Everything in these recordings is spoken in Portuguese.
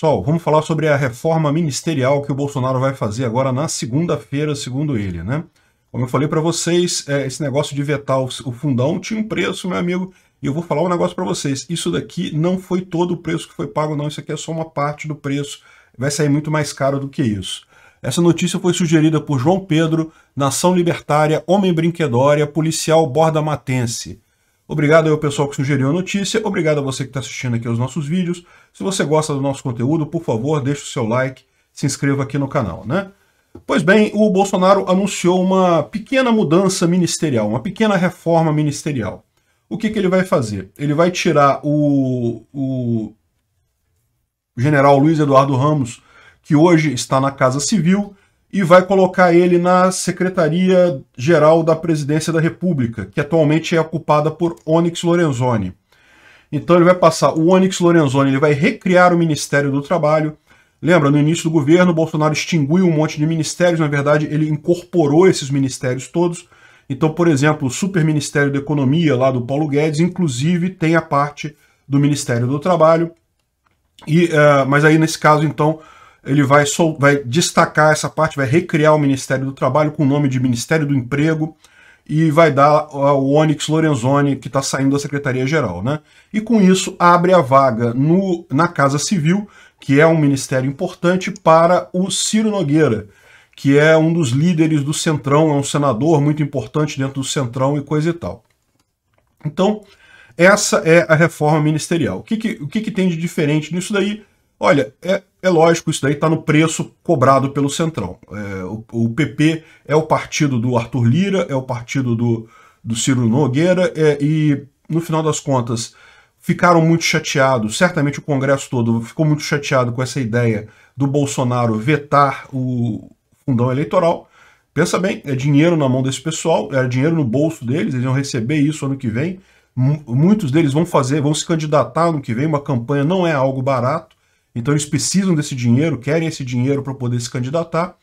Pessoal, vamos falar sobre a reforma ministerial que o Bolsonaro vai fazer agora na segunda-feira, segundo ele, né? Como eu falei para vocês, é, esse negócio de vetar o, o fundão tinha um preço, meu amigo, e eu vou falar um negócio para vocês. Isso daqui não foi todo o preço que foi pago, não. Isso aqui é só uma parte do preço. Vai sair muito mais caro do que isso. Essa notícia foi sugerida por João Pedro, Nação Libertária, Homem Brinquedória, Policial Borda Matense. Obrigado ao pessoal que sugeriu a notícia, obrigado a você que está assistindo aqui aos nossos vídeos. Se você gosta do nosso conteúdo, por favor, deixe o seu like, se inscreva aqui no canal, né? Pois bem, o Bolsonaro anunciou uma pequena mudança ministerial, uma pequena reforma ministerial. O que, que ele vai fazer? Ele vai tirar o, o general Luiz Eduardo Ramos, que hoje está na Casa Civil, e vai colocar ele na Secretaria Geral da Presidência da República, que atualmente é ocupada por Onyx Lorenzoni. Então ele vai passar o Onyx Lorenzoni, ele vai recriar o Ministério do Trabalho. Lembra, no início do governo, Bolsonaro extinguiu um monte de ministérios, na verdade, ele incorporou esses ministérios todos. Então, por exemplo, o Superministério da Economia, lá do Paulo Guedes, inclusive tem a parte do Ministério do Trabalho. E, uh, mas aí, nesse caso, então, ele vai, sol, vai destacar essa parte, vai recriar o Ministério do Trabalho com o nome de Ministério do Emprego e vai dar o Onyx Lorenzoni, que está saindo da Secretaria-Geral. Né? E com isso abre a vaga no, na Casa Civil, que é um ministério importante para o Ciro Nogueira, que é um dos líderes do Centrão, é um senador muito importante dentro do Centrão e coisa e tal. Então, essa é a reforma ministerial. O que, que, o que, que tem de diferente nisso daí? Olha, é, é lógico, isso daí está no preço cobrado pelo Centrão. É, o, o, PP é o partido do Arthur Lira, é o partido do, do Ciro Nogueira, é, e no final das contas ficaram muito chateados, certamente o Congresso todo ficou muito chateado com essa ideia do Bolsonaro vetar o fundão eleitoral. Pensa bem, é dinheiro na mão desse pessoal, é dinheiro no bolso deles, eles vão receber isso ano que vem. M muitos deles vão fazer, vão se candidatar ano que vem, uma campanha não é algo barato. Então eles precisam desse dinheiro, querem esse dinheiro para poder se candidatar.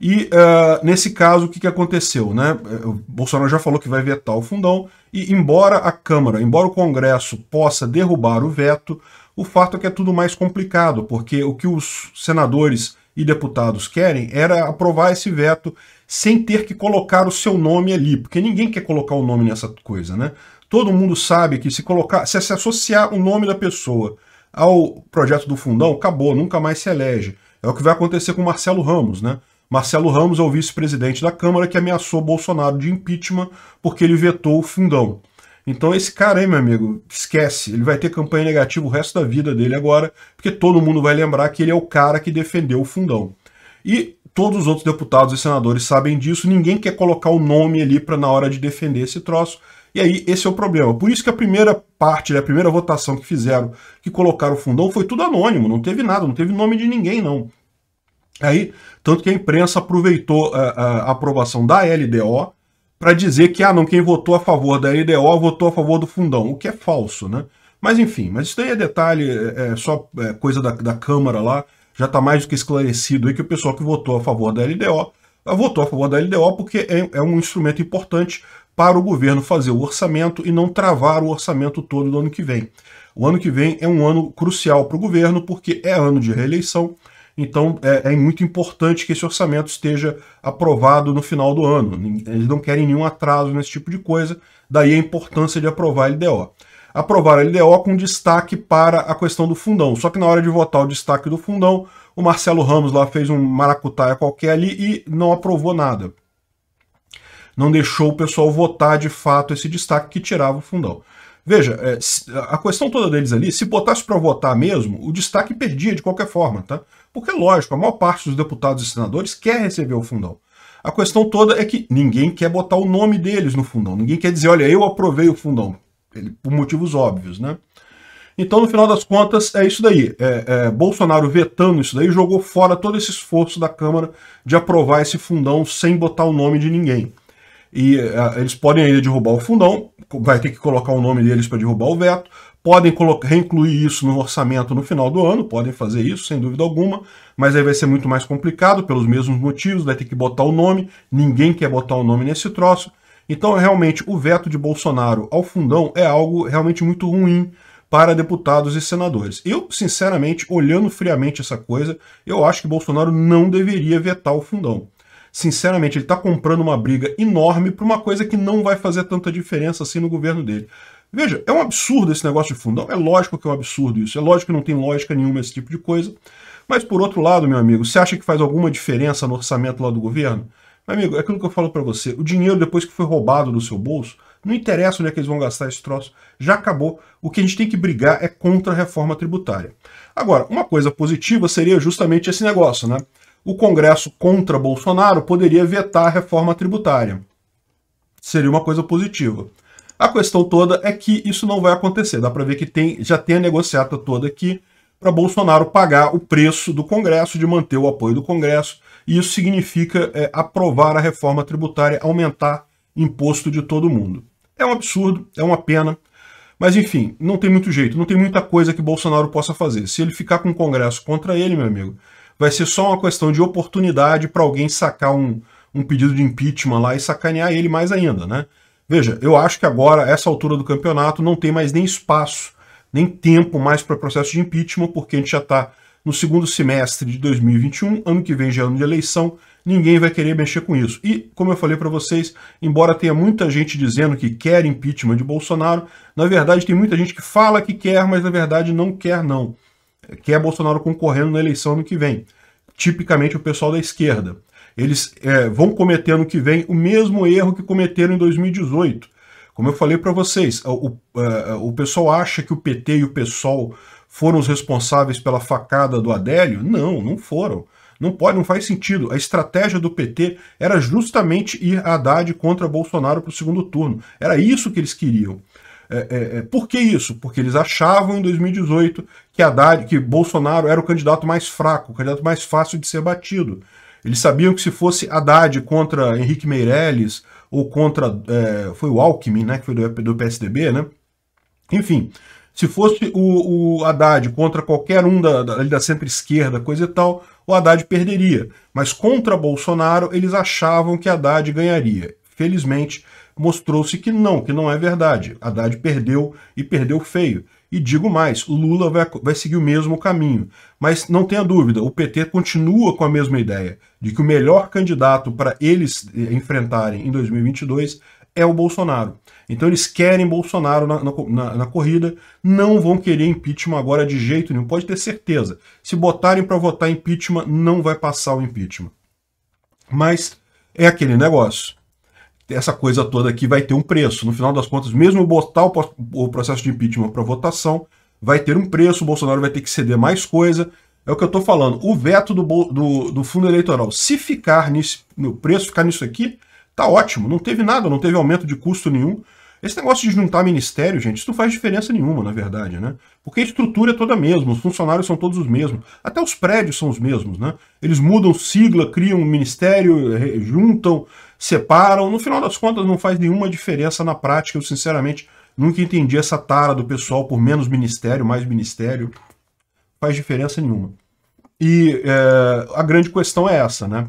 E uh, nesse caso, o que, que aconteceu? Né? Eh, o Bolsonaro já falou que vai vetar o fundão, e embora a Câmara, embora o Congresso possa derrubar o veto, o fato é que é tudo mais complicado, porque o que os senadores e deputados querem era aprovar esse veto sem ter que colocar o seu nome ali, porque ninguém quer colocar o nome nessa coisa, né? Todo mundo sabe que se colocar, se associar o nome da pessoa ao projeto do fundão, acabou, nunca mais se elege. É o que vai acontecer com Marcelo Ramos, né? Marcelo Ramos é o vice-presidente da Câmara que ameaçou Bolsonaro de impeachment porque ele vetou o fundão. Então esse cara aí, meu amigo, esquece. Ele vai ter campanha negativa o resto da vida dele agora, porque todo mundo vai lembrar que ele é o cara que defendeu o fundão. E todos os outros deputados e senadores sabem disso, ninguém quer colocar o nome ali para na hora de defender esse troço. E aí, esse é o problema. Por isso que a primeira parte, né, a primeira votação que fizeram, que colocaram o fundão, foi tudo anônimo, não teve nada, não teve nome de ninguém, não. Aí, tanto que a imprensa aproveitou a, eh, eh, a aprovação da LDO para dizer que, ah, não, quem votou a favor da LDO votou a favor do fundão, o que é falso, né? Mas enfim, mas isso daí é detalhe, é, é só é, coisa da, da Câmara lá, já está mais do que esclarecido aí que o pessoal que votou a favor da LDO votou a favor da LDO porque é, é um instrumento importante para o governo fazer o orçamento e não travar o orçamento todo do ano que vem. O ano que vem é um ano crucial para o governo, porque é ano de reeleição, então é, é, muito importante que esse orçamento esteja aprovado no final do ano. Eles não querem nenhum atraso nesse tipo de coisa, daí a importância de aprovar a LDO. Aprovar a LDO com destaque para a questão do fundão. Só que na hora de votar o destaque do fundão, o Marcelo Ramos lá fez um maracutaia qualquer ali e não aprovou nada não deixou o pessoal votar de fato esse destaque que tirava o fundão. Veja, é, a questão toda deles ali, se botasse para votar mesmo, o destaque perdia de qualquer forma, tá? Porque, lógico, a maior parte dos deputados e senadores quer receber o fundão. A questão toda é que ninguém quer botar o nome deles no fundão. Ninguém quer dizer, olha, eu aprovei o fundão. Ele, por motivos óbvios, né? Então, no final das contas, é isso daí. É, é, Bolsonaro vetando isso daí jogou fora todo esse esforço da Câmara de aprovar esse fundão sem botar o nome de ninguém e uh, eles podem ainda derrubar o fundão, vai ter que colocar o nome deles para derrubar o veto, podem reincluir isso no orçamento no final do ano, podem fazer isso, sem dúvida alguma, mas aí vai ser muito mais complicado, pelos mesmos motivos, vai ter que botar o nome, ninguém quer botar o nome nesse troço. Então, realmente, o veto de Bolsonaro ao fundão é algo realmente muito ruim para deputados e senadores. Eu, sinceramente, olhando friamente essa coisa, eu acho que Bolsonaro não deveria vetar o fundão. Sinceramente, ele está comprando uma briga enorme para uma coisa que não vai fazer tanta diferença assim no governo dele. Veja, é um absurdo esse negócio de fundão. É lógico que é um absurdo isso. É lógico que não tem lógica nenhuma esse tipo de coisa. Mas, por outro lado, meu amigo, você acha que faz alguma diferença no orçamento lá do governo? Meu amigo, é aquilo que eu falo para você. O dinheiro, depois que foi roubado do seu bolso, não interessa onde é que eles vão gastar esse troço. Já acabou. O que a gente tem que brigar é contra a reforma tributária. Agora, uma coisa positiva seria justamente esse negócio, né? o Congresso contra Bolsonaro poderia vetar a reforma tributária. Seria uma coisa positiva. A questão toda é que isso não vai acontecer. Dá para ver que tem, já tem a negociata toda aqui para Bolsonaro pagar o preço do Congresso, de manter o apoio do Congresso, e isso significa é, aprovar a reforma tributária, aumentar imposto de todo mundo. É um absurdo, é uma pena, mas enfim, não tem muito jeito, não tem muita coisa que Bolsonaro possa fazer. Se ele ficar com o Congresso contra ele, meu amigo, vai ser só uma questão de oportunidade para alguém sacar um, um pedido de impeachment lá e sacanear ele mais ainda, né? Veja, eu acho que agora, essa altura do campeonato, não tem mais nem espaço, nem tempo mais para processo de impeachment, porque a gente já está no segundo semestre de 2021, ano que vem já é ano de eleição, ninguém vai querer mexer com isso. E, como eu falei para vocês, embora tenha muita gente dizendo que quer impeachment de Bolsonaro, na verdade tem muita gente que fala que quer, mas na verdade não quer não que é Bolsonaro concorrendo na eleição no que vem. Tipicamente o pessoal da esquerda. Eles é, vão cometer no que vem o mesmo erro que cometeram em 2018. Como eu falei para vocês, o, o, é, o pessoal acha que o PT e o PSOL foram os responsáveis pela facada do Adélio? Não, não foram. Não pode, não faz sentido. A estratégia do PT era justamente ir Haddad contra Bolsonaro para o segundo turno. Era isso que eles queriam. É, é, é, por que isso? Porque eles achavam em 2018 que Haddad, que Bolsonaro era o candidato mais fraco, o candidato mais fácil de ser batido. Eles sabiam que se fosse Haddad contra Henrique Meirelles ou contra. É, foi o Alckmin, né? Que foi do, do PSDB, né? Enfim, se fosse o, o Haddad contra qualquer um da, da, da centro-esquerda, coisa e tal, o Haddad perderia. Mas contra Bolsonaro, eles achavam que Haddad ganharia. Felizmente, mostrou-se que não, que não é verdade. Haddad perdeu e perdeu feio. E digo mais, Lula vai, vai seguir o mesmo caminho. Mas não tenha dúvida, o PT continua com a mesma ideia de que o melhor candidato para eles eh, enfrentarem em 2022 é o Bolsonaro. Então eles querem Bolsonaro na, na, na, corrida, não vão querer impeachment agora de jeito nenhum, pode ter certeza. Se botarem para votar impeachment, não vai passar o impeachment. Mas é aquele negócio essa coisa toda aqui vai ter um preço. No final das contas, mesmo botar o processo de impeachment para votação, vai ter um preço, o Bolsonaro vai ter que ceder mais coisa. É o que eu estou falando. O veto do, do, do, fundo eleitoral, se ficar nisso, no preço ficar nisso aqui, tá ótimo. Não teve nada, não teve aumento de custo nenhum. Esse negócio de juntar ministério, gente, isso não faz diferença nenhuma, na verdade, né? Porque a estrutura é toda a mesma, os funcionários são todos os mesmos, até os prédios são os mesmos, né? Eles mudam sigla, criam um ministério, juntam, separam. No final das contas, não faz nenhuma diferença na prática. Eu, sinceramente, nunca entendi essa tara do pessoal por menos ministério, mais ministério. Faz diferença nenhuma. E é, a grande questão é essa, né?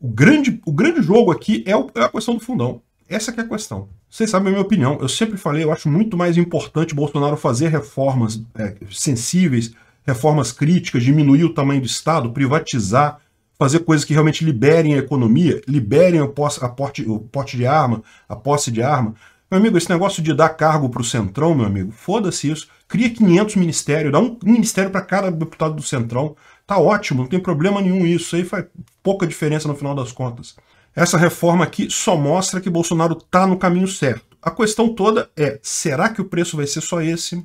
O grande, o grande jogo aqui é, o, é a questão do fundão. Essa é a questão. Vocês sabem a minha opinião. Eu sempre falei, eu acho muito mais importante Bolsonaro fazer reformas é, sensíveis, reformas críticas, diminuir o tamanho do Estado, privatizar, fazer coisas que realmente liberem a economia, liberem o, posse, porte, o porte de arma, a posse de arma. Meu amigo, esse negócio de dar cargo para o Centrão, meu amigo, foda-se isso. Cria 500 ministérios, dá um ministério para cada deputado do Centrão. Tá ótimo, não tem problema nenhum isso. Isso aí faz pouca diferença no final das contas. Essa reforma aqui só mostra que Bolsonaro tá no caminho certo. A questão toda é, será que o preço vai ser só esse?